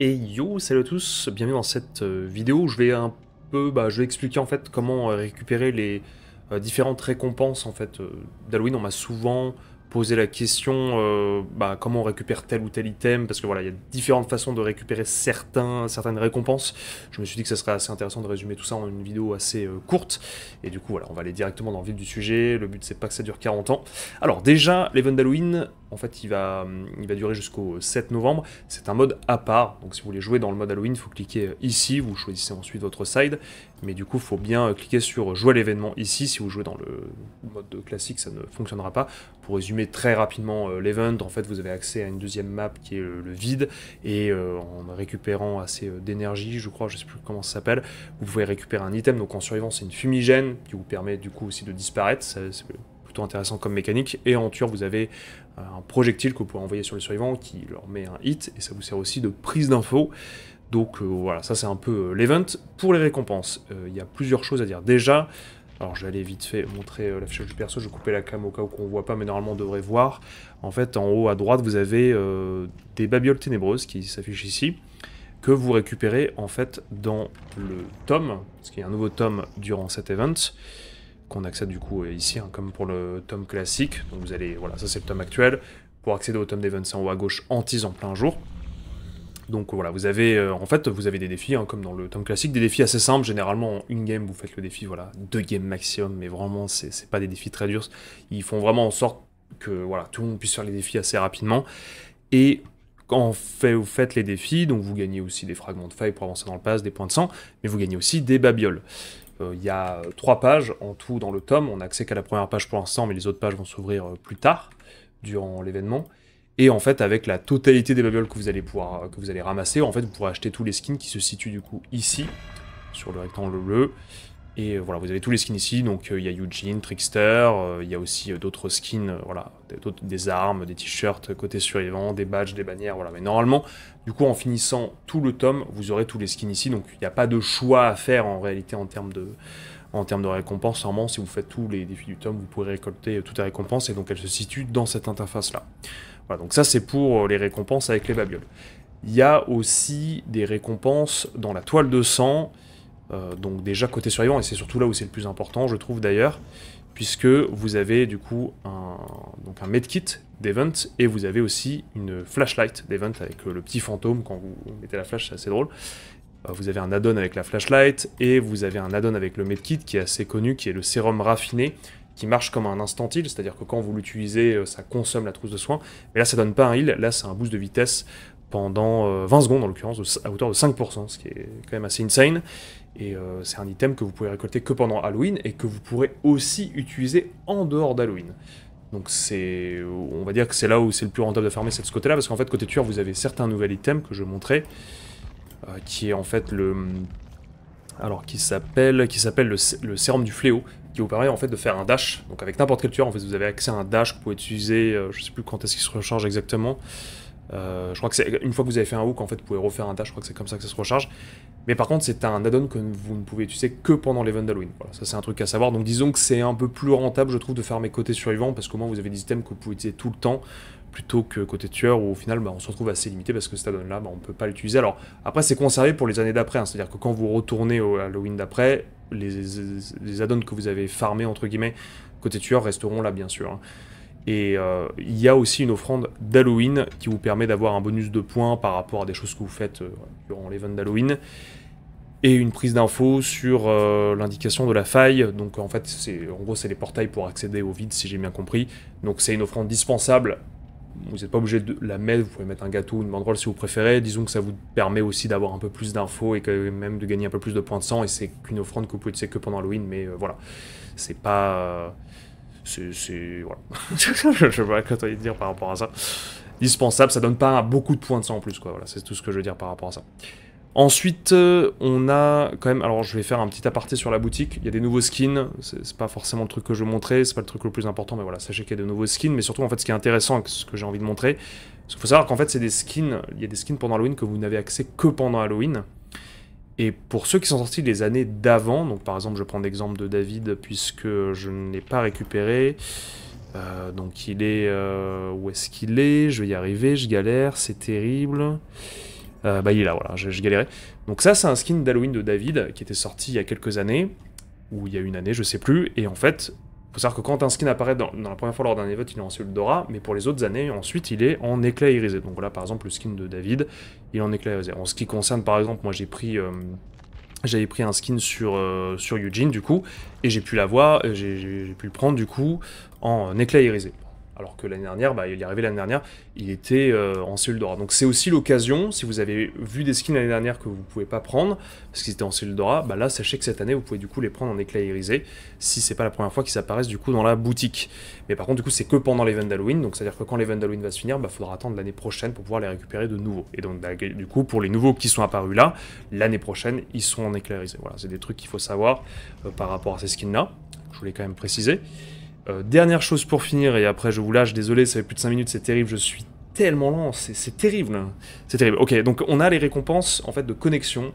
Et yo, salut à tous, bienvenue dans cette euh, vidéo je vais un peu, bah, je vais expliquer en fait comment euh, récupérer les euh, différentes récompenses en fait d'Halloween. On m'a souvent posé la question, bah, comment on récupère tel ou tel item, parce que voilà, il y a différentes façons de récupérer certains, certaines récompenses. Je me suis dit que ça serait assez intéressant de résumer tout ça en une vidéo assez courte, et du coup voilà, on va aller directement dans le vif du sujet, le but c'est pas que ça dure 40 ans. Alors déjà, l'event d'Halloween, en fait, il va, il va durer jusqu'au 7 novembre. C'est un mode à part. Donc, si vous voulez jouer dans le mode Halloween, il faut cliquer euh, ici. Vous choisissez ensuite votre side. Mais du coup, il faut bien euh, cliquer sur jouer l'événement ici. Si vous jouez dans le mode classique, ça ne fonctionnera pas. Pour résumer très rapidement euh, l'event, en fait, vous avez accès à une deuxième map qui est le, vide. Et en récupérant assez d'énergie, je crois, je ne sais plus comment ça s'appelle, vous pouvez récupérer un item. Donc, en survivant, c'est une fumigène qui vous permet du coup aussi de disparaître plutôt intéressant comme mécanique. Et en tueur vous avez euh, un projectile que vous pouvez envoyer sur les survivants qui leur met un hit, et ça vous sert aussi de prise d'infos. Donc euh, voilà, ça c'est un peu euh, l'event. Pour les récompenses, il y a plusieurs choses à dire. Déjà, alors je vais aller vite fait montrer la du perso, je vais couper la cam au cas où qu'on voit pas, mais normalement on devrait voir. En fait, en haut à droite, vous avez des babioles ténébreuses qui s'affichent ici, que vous récupérez en fait dans le tome, parce qu'il y a un nouveau tome durant cet event qu'on accède du coup ici, hein, comme pour le tome classique. Donc vous allez, voilà, ça c'est le tome actuel. Pour accéder au tome d'Evans, c'est en haut à gauche, antis en plein jour. Donc voilà, vous avez, euh, en fait, vous avez des défis, hein, comme dans le tome classique, des défis assez simples. Généralement, en une game, vous faites le défi, voilà, deux games maximum, mais vraiment, c'est pas des défis très durs. Ils font vraiment en sorte que, voilà, tout le monde puisse faire les défis assez rapidement. Et quand fait, vous faites les défis, donc vous gagnez aussi des fragments de faille pour avancer dans le pass, des points de sang, mais vous gagnez aussi des babioles. Euh, il y a euh, trois pages en tout dans le tome. On n'a accès qu'à la première page pour l'instant, mais les autres pages vont s'ouvrir euh, plus tard durant l'événement. Et en fait, avec la totalité des babioles que vous allez pouvoir, que vous allez ramasser, en fait, vous pourrez acheter tous les skins qui se situent du coup ici, sur le rectangle bleu. Et euh, voilà, vous avez tous les skins ici, donc euh, il y a Eugene, Trickster, euh, il y a aussi d'autres skins, voilà, des armes, des t-shirts, côté survivants, des badges, des bannières, voilà. Mais normalement, du coup, en finissant tout le tome, vous aurez tous les skins ici, donc il n'y a pas de choix à faire en réalité en termes de, en termes de récompense. Normalement, si vous faites tous les défis du tome, vous pourrez récolter toutes les récompenses, et donc elles se situent dans cette interface-là. Voilà, donc ça c'est pour les récompenses avec les babioles. Il y a aussi des récompenses dans la toile de sang, euh, donc déjà côté survivant, et c'est surtout là où c'est le plus important, je trouve d'ailleurs, puisque vous avez du coup un, medkit d'event, et vous avez aussi une flashlight d'event avec euh, le petit fantôme, quand vous mettez la flash, c'est assez drôle. Euh, vous avez un add-on avec la flashlight, et vous avez un add-on avec le medkit qui est assez connu, qui est le sérum raffiné, qui marche comme un instant heal, c'est-à-dire que quand vous l'utilisez, ça consomme la trousse de soins, mais là ça donne pas un heal, là c'est un boost de vitesse pendant 20 euh, secondes en l'occurrence, à hauteur de 5%, ce qui est quand même assez insane. Et euh, c'est un item que vous pouvez récolter que pendant Halloween et que vous pourrez aussi utiliser en dehors d'Halloween. Donc c'est, on va dire que c'est là où c'est le plus rentable de farmer, c'est de ce côté-là, parce qu'en fait côté tueur vous avez certains nouveaux items que je montrais, euh, qui est en fait le, alors qui s'appelle, qui s'appelle le, sérum du fléau, qui vous permet en fait de faire un dash. Donc avec n'importe quel tueur en fait vous avez accès à un dash, vous pouvez utiliser, je sais plus quand est-ce qu'il se recharge exactement. Euh, je crois que c'est une fois que vous avez fait un hook, en fait, vous pouvez refaire un dash. Je crois que c'est comme ça que ça se recharge. Mais par contre, c'est un add-on que vous ne pouvez utiliser que pendant l'event d'Halloween. Voilà, ça c'est un truc à savoir. Donc disons que c'est un peu plus rentable, je trouve, de faire mes côtés survivants parce qu'au moins vous avez des items que vous pouvez utiliser tout le temps plutôt que côté tueur où au final bah, on se retrouve assez limité parce que cet add-on là bah, on ne peut pas l'utiliser. Alors après c'est conservé pour les années d'après, hein. c'est-à-dire que quand vous retournez au Halloween d'après, les, add-ons que vous avez farmés entre guillemets côté tueur resteront là bien sûr. Hein. Et euh, il y a aussi une offrande d'Halloween qui vous permet d'avoir un bonus de points par rapport à des choses que vous faites euh, durant l'event d'Halloween. Et une prise d'infos sur euh, l'indication de la faille. Donc en fait, en gros, c'est les portails pour accéder au vide, si j'ai bien compris. Donc c'est une offrande dispensable. Vous n'êtes pas obligé de la mettre, vous pouvez mettre un gâteau ou une banderole si vous préférez. Disons que ça vous permet aussi d'avoir un peu plus d'infos et même de gagner un peu plus de points de sang. Et c'est qu'une offrande que vous pouvez utiliser que pendant Halloween, mais voilà. C'est pas c'est. Voilà. je sais pas quoi dire par rapport à ça. Dispensable, ça donne pas beaucoup de points de sang en plus, quoi. Voilà, c'est tout ce que je veux dire par rapport à ça. Ensuite, euh, on a quand même. Alors, je vais faire un petit aparté sur la boutique. Il y a des nouveaux skins. C'est pas forcément le truc que je montrer, c'est pas le truc le plus important, mais voilà, sachez qu'il y a de nouveaux skins. Mais surtout, en fait, ce qui est intéressant, ce que j'ai envie de montrer, parce qu'il faut savoir qu'en fait, c'est des skins. Il y a des skins pendant Halloween que vous n'avez accès que pendant Halloween. Et pour ceux qui sont sortis les années d'avant, donc par exemple je prends l'exemple de David puisque je ne l'ai pas récupéré, euh, donc il est... Euh, où est-ce qu'il est Je vais y arriver, je galère, c'est terrible. Euh, bah il est là, voilà, je, je galérais. Donc ça c'est un skin d'Halloween de David qui était sorti il y a quelques années, ou il y a une année, je sais plus, et en fait faut savoir que quand un skin apparaît dans, la première fois lors d'un event, il est en Soldora, Dora, mais pour les autres années, ensuite, il est en éclat irisé. Donc là, par exemple, le skin de David, il est en éclat irisé. En ce qui concerne, par exemple, moi j'ai pris... Euh, j'avais pris un skin sur, euh, sur Eugene du coup, et j'ai pu l'avoir, euh, j'ai pu le prendre du coup en éclat irisé. Alors que l'année dernière, bah, il est arrivé l'année dernière, il était euh, en cellule d'or. Donc c'est aussi l'occasion, si vous avez vu des skins l'année dernière que vous ne pouvez pas prendre, parce qu'ils étaient en cellule d'or, bah là sachez que cette année vous pouvez du coup les prendre en éclairisé, irisé, si c'est pas la première fois qu'ils apparaissent du coup dans la boutique. Mais par contre du coup c'est que pendant l'event d'Halloween, donc c'est-à-dire que quand l'event d'Halloween va se finir, il bah, faudra attendre l'année prochaine pour pouvoir les récupérer de nouveau. Et donc bah, du coup pour les nouveaux qui sont apparus là, l'année prochaine ils sont en éclairisé. Voilà, c'est des trucs qu'il faut savoir euh, par rapport à ces skins là, je voulais quand même préciser. Euh, dernière chose pour finir, et après je vous lâche, désolé, ça fait plus de 5 minutes, c'est terrible, je suis tellement lent, c'est terrible. Hein. C'est terrible. Ok, donc on a les récompenses en fait de connexion.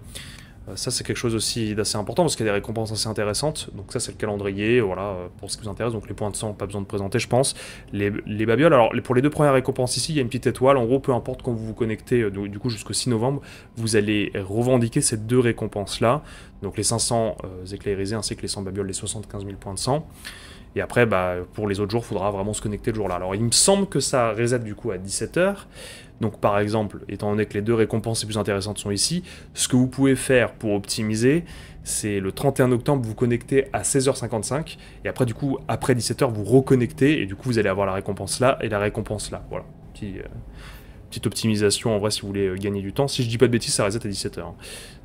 Euh, ça c'est quelque chose aussi d'assez important parce qu'il y a des récompenses assez intéressantes. Donc ça c'est le calendrier, voilà, euh, pour ce qui vous intéresse. Donc les points de sang, pas besoin de présenter je pense. Les, les babioles, alors pour les deux premières récompenses ici, il y a une petite étoile. En gros, peu importe quand vous vous connectez, du coup jusqu'au 6 novembre, vous allez revendiquer ces deux récompenses là. Donc les 500 éclairisés ainsi que les 100 babioles, les 75 000 points de sang. Et après, bah, pour les autres jours, il faudra vraiment se connecter le jour-là. Alors, il me semble que ça reset du coup à 17h. Donc, par exemple, étant donné que les deux récompenses les plus intéressantes sont ici, ce que vous pouvez faire pour optimiser, c'est le 31 octobre, vous connectez à 16h55. Et après, du coup, après 17h, vous reconnectez. Et du coup, vous allez avoir la récompense là et la récompense là. Voilà. Euh, petite optimisation en vrai si vous voulez euh, gagner du temps. Si je dis pas de bêtises, ça reset à 17h.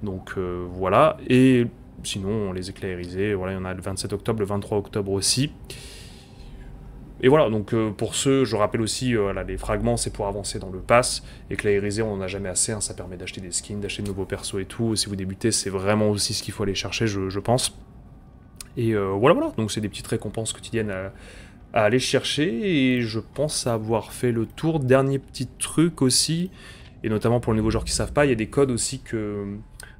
Donc, euh, voilà. Et sinon, on les éclairisait. Voilà, il y en a le 27 octobre, le 23 octobre aussi. Et voilà, donc euh, pour ceux, je rappelle aussi, euh, les fragments, c'est pour avancer dans le pass. Éclairisé, on n'en a jamais assez, hein. ça permet d'acheter des skins, d'acheter de nouveaux persos et tout. Si vous débutez, c'est vraiment aussi ce qu'il faut aller chercher, je, pense. Et euh, voilà, voilà, donc c'est des petites récompenses quotidiennes à, aller chercher. Et je pense avoir fait le tour. Dernier petit truc aussi, et notamment pour les nouveaux joueurs qui savent pas, il y a des codes aussi que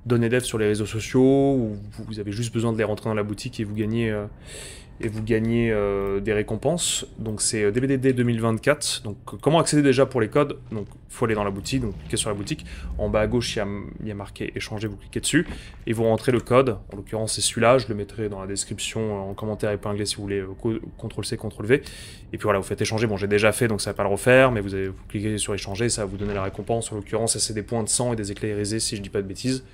donnez d'aide sur les réseaux sociaux ou vous avez juste besoin de les rentrer dans la boutique et vous gagnez euh, et vous gagnez euh, des récompenses. Donc c'est DBDD euh, 2024. Donc euh, comment accéder déjà pour les codes Donc il faut aller dans la boutique, donc cliquez sur la boutique. En bas à gauche, il y a, marqué échanger, vous cliquez dessus et vous rentrez le code. En l'occurrence, c'est celui-là. Je le mettrai dans la description en commentaire épinglé si vous voulez. Ctrl C, Ctrl V. Et puis voilà, vous faites échanger. Bon, j'ai déjà fait, donc ça ne va pas le refaire, mais vous, cliquez sur échanger, ça va vous donner la récompense. En l'occurrence, ça c'est des points de sang et des éclairisés si je dis pas de bêtises.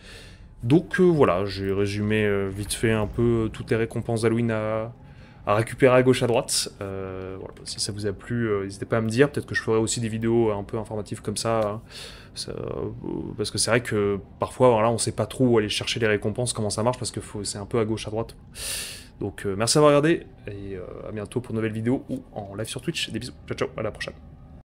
Donc voilà, j'ai résumé vite fait un peu toutes les récompenses d'Halloween à, à récupérer à gauche à droite. Euh, si ça vous a plu, euh, n'hésitez pas à me dire. Peut-être que je ferai aussi des vidéos euh, un peu informatives comme ça. Hein. parce que c'est vrai que parfois, voilà, on sait pas trop où aller chercher les récompenses, comment ça marche, parce que c'est un peu à gauche à droite. Donc merci d'avoir regardé et à bientôt pour une nouvelle vidéo ou en live sur Twitch. Des bisous. Ciao ciao, à la prochaine.